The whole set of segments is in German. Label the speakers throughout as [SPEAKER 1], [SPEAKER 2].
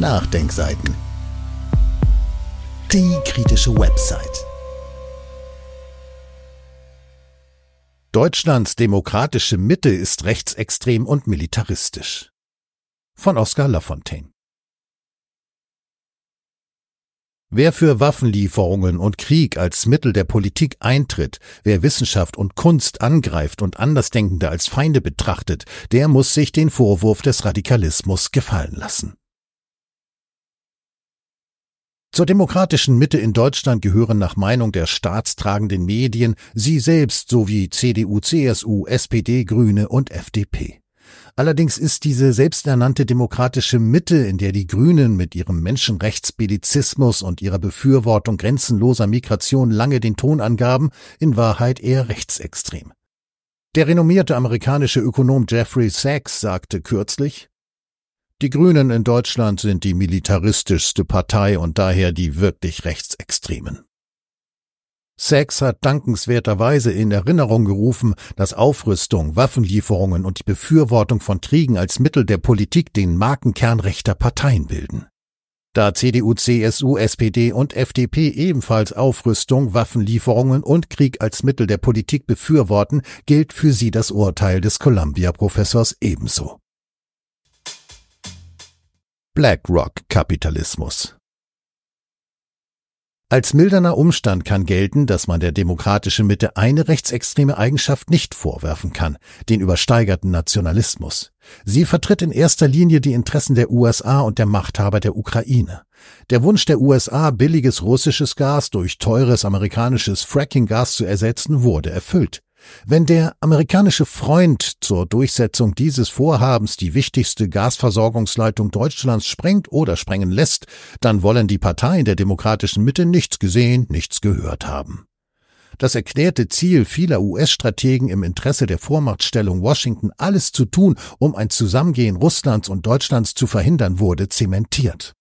[SPEAKER 1] Nachdenkseiten. Die kritische Website. Deutschlands demokratische Mitte ist rechtsextrem und militaristisch. Von Oskar Lafontaine. Wer für Waffenlieferungen und Krieg als Mittel der Politik eintritt, wer Wissenschaft und Kunst angreift und Andersdenkende als Feinde betrachtet, der muss sich den Vorwurf des Radikalismus gefallen lassen. Zur demokratischen Mitte in Deutschland gehören nach Meinung der staatstragenden Medien sie selbst sowie CDU, CSU, SPD, Grüne und FDP. Allerdings ist diese selbsternannte demokratische Mitte, in der die Grünen mit ihrem Menschenrechtsbelizismus und ihrer Befürwortung grenzenloser Migration lange den Ton angaben, in Wahrheit eher rechtsextrem. Der renommierte amerikanische Ökonom Jeffrey Sachs sagte kürzlich, die Grünen in Deutschland sind die militaristischste Partei und daher die wirklich Rechtsextremen. Sachs hat dankenswerterweise in Erinnerung gerufen, dass Aufrüstung, Waffenlieferungen und die Befürwortung von Kriegen als Mittel der Politik den Markenkern rechter Parteien bilden. Da CDU, CSU, SPD und FDP ebenfalls Aufrüstung, Waffenlieferungen und Krieg als Mittel der Politik befürworten, gilt für sie das Urteil des Columbia-Professors ebenso. BlackRock-Kapitalismus. Als mildernder Umstand kann gelten, dass man der demokratischen Mitte eine rechtsextreme Eigenschaft nicht vorwerfen kann, den übersteigerten Nationalismus. Sie vertritt in erster Linie die Interessen der USA und der Machthaber der Ukraine. Der Wunsch der USA, billiges russisches Gas durch teures amerikanisches Fracking-Gas zu ersetzen, wurde erfüllt. Wenn der amerikanische Freund zur Durchsetzung dieses Vorhabens die wichtigste Gasversorgungsleitung Deutschlands sprengt oder sprengen lässt, dann wollen die Parteien der demokratischen Mitte nichts gesehen, nichts gehört haben. Das erklärte Ziel vieler US-Strategen im Interesse der Vormachtstellung Washington, alles zu tun, um ein Zusammengehen Russlands und Deutschlands zu verhindern, wurde zementiert.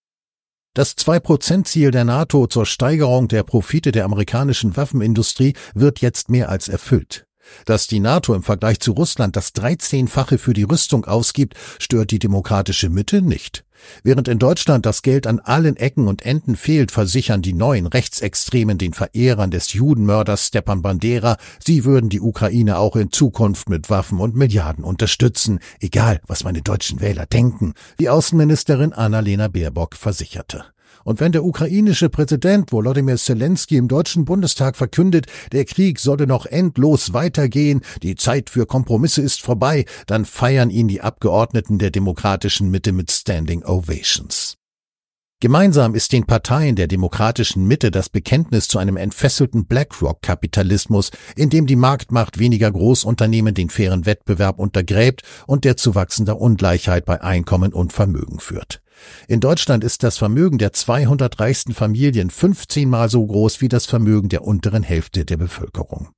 [SPEAKER 1] Das 2-Prozent-Ziel der NATO zur Steigerung der Profite der amerikanischen Waffenindustrie wird jetzt mehr als erfüllt. Dass die NATO im Vergleich zu Russland das 13-fache für die Rüstung ausgibt, stört die demokratische Mitte nicht. Während in Deutschland das Geld an allen Ecken und Enden fehlt, versichern die neuen Rechtsextremen den Verehrern des Judenmörders Stepan Bandera, sie würden die Ukraine auch in Zukunft mit Waffen und Milliarden unterstützen, egal was meine deutschen Wähler denken, wie Außenministerin Annalena Baerbock versicherte. Und wenn der ukrainische Präsident Volodymyr Zelensky im Deutschen Bundestag verkündet, der Krieg solle noch endlos weitergehen, die Zeit für Kompromisse ist vorbei, dann feiern ihn die Abgeordneten der demokratischen Mitte mit Standing Ovations. Gemeinsam ist den Parteien der demokratischen Mitte das Bekenntnis zu einem entfesselten BlackRock-Kapitalismus, in dem die Marktmacht weniger Großunternehmen den fairen Wettbewerb untergräbt und der zu wachsender Ungleichheit bei Einkommen und Vermögen führt. In Deutschland ist das Vermögen der 200 reichsten Familien 15 mal so groß wie das Vermögen der unteren Hälfte der Bevölkerung.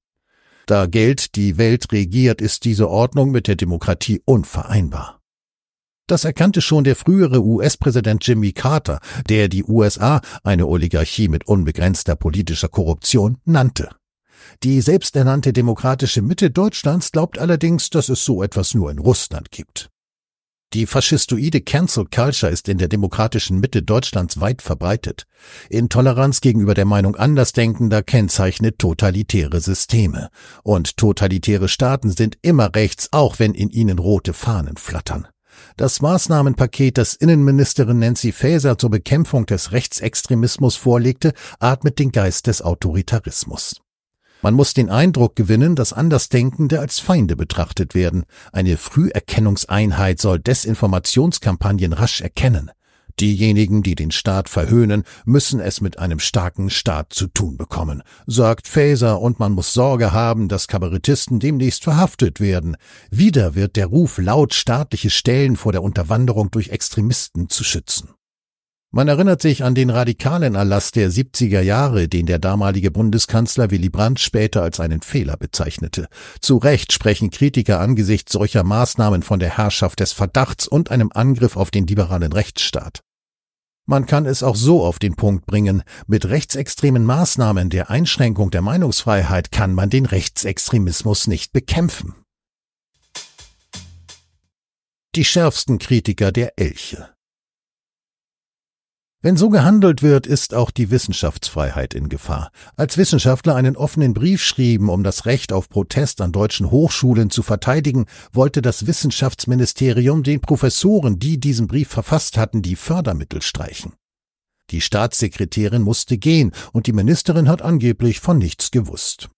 [SPEAKER 1] Da Geld die Welt regiert, ist diese Ordnung mit der Demokratie unvereinbar. Das erkannte schon der frühere US-Präsident Jimmy Carter, der die USA eine Oligarchie mit unbegrenzter politischer Korruption nannte. Die selbsternannte demokratische Mitte Deutschlands glaubt allerdings, dass es so etwas nur in Russland gibt. Die faschistoide Cancel Culture ist in der demokratischen Mitte Deutschlands weit verbreitet. Intoleranz gegenüber der Meinung Andersdenkender kennzeichnet totalitäre Systeme. Und totalitäre Staaten sind immer rechts, auch wenn in ihnen rote Fahnen flattern. Das Maßnahmenpaket, das Innenministerin Nancy Faeser zur Bekämpfung des Rechtsextremismus vorlegte, atmet den Geist des Autoritarismus. Man muss den Eindruck gewinnen, dass Andersdenkende als Feinde betrachtet werden. Eine Früherkennungseinheit soll Desinformationskampagnen rasch erkennen. Diejenigen, die den Staat verhöhnen, müssen es mit einem starken Staat zu tun bekommen, sagt Faeser, und man muss Sorge haben, dass Kabarettisten demnächst verhaftet werden. Wieder wird der Ruf laut, staatliche Stellen vor der Unterwanderung durch Extremisten zu schützen. Man erinnert sich an den radikalen Erlass der 70er Jahre, den der damalige Bundeskanzler Willy Brandt später als einen Fehler bezeichnete. Zu Recht sprechen Kritiker angesichts solcher Maßnahmen von der Herrschaft des Verdachts und einem Angriff auf den liberalen Rechtsstaat. Man kann es auch so auf den Punkt bringen, mit rechtsextremen Maßnahmen der Einschränkung der Meinungsfreiheit kann man den Rechtsextremismus nicht bekämpfen. Die schärfsten Kritiker der Elche. Wenn so gehandelt wird, ist auch die Wissenschaftsfreiheit in Gefahr. Als Wissenschaftler einen offenen Brief schrieben, um das Recht auf Protest an deutschen Hochschulen zu verteidigen, wollte das Wissenschaftsministerium den Professoren, die diesen Brief verfasst hatten, die Fördermittel streichen. Die Staatssekretärin musste gehen und die Ministerin hat angeblich von nichts gewusst.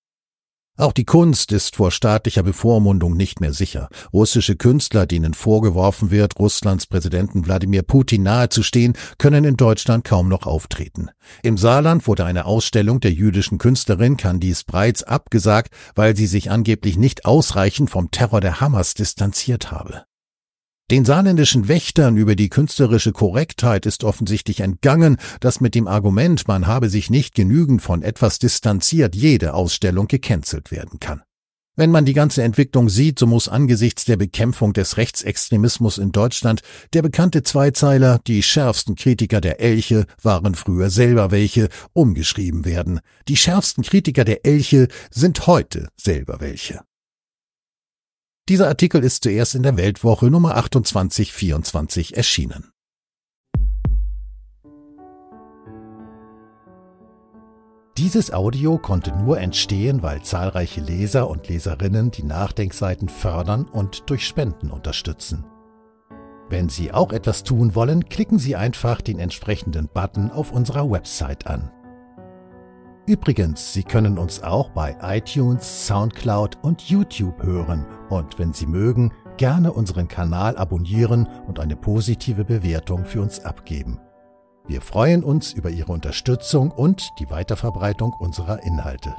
[SPEAKER 1] Auch die Kunst ist vor staatlicher Bevormundung nicht mehr sicher. Russische Künstler, denen vorgeworfen wird, Russlands Präsidenten Wladimir Putin nahezustehen, können in Deutschland kaum noch auftreten. Im Saarland wurde eine Ausstellung der jüdischen Künstlerin Candice Breitz abgesagt, weil sie sich angeblich nicht ausreichend vom Terror der Hamas distanziert habe. Den saarländischen Wächtern über die künstlerische Korrektheit ist offensichtlich entgangen, dass mit dem Argument, man habe sich nicht genügend von etwas distanziert, jede Ausstellung gecancelt werden kann. Wenn man die ganze Entwicklung sieht, so muss angesichts der Bekämpfung des Rechtsextremismus in Deutschland der bekannte Zweizeiler, die schärfsten Kritiker der Elche waren früher selber welche, umgeschrieben werden. Die schärfsten Kritiker der Elche sind heute selber welche. Dieser Artikel ist zuerst in der Weltwoche Nummer 2824 erschienen. Dieses Audio konnte nur entstehen, weil zahlreiche Leser und Leserinnen die Nachdenkseiten fördern und durch Spenden unterstützen. Wenn Sie auch etwas tun wollen, klicken Sie einfach den entsprechenden Button auf unserer Website an. Übrigens, Sie können uns auch bei iTunes, SoundCloud und YouTube hören und wenn Sie mögen, gerne unseren Kanal abonnieren und eine positive Bewertung für uns abgeben. Wir freuen uns über Ihre Unterstützung und die Weiterverbreitung unserer Inhalte.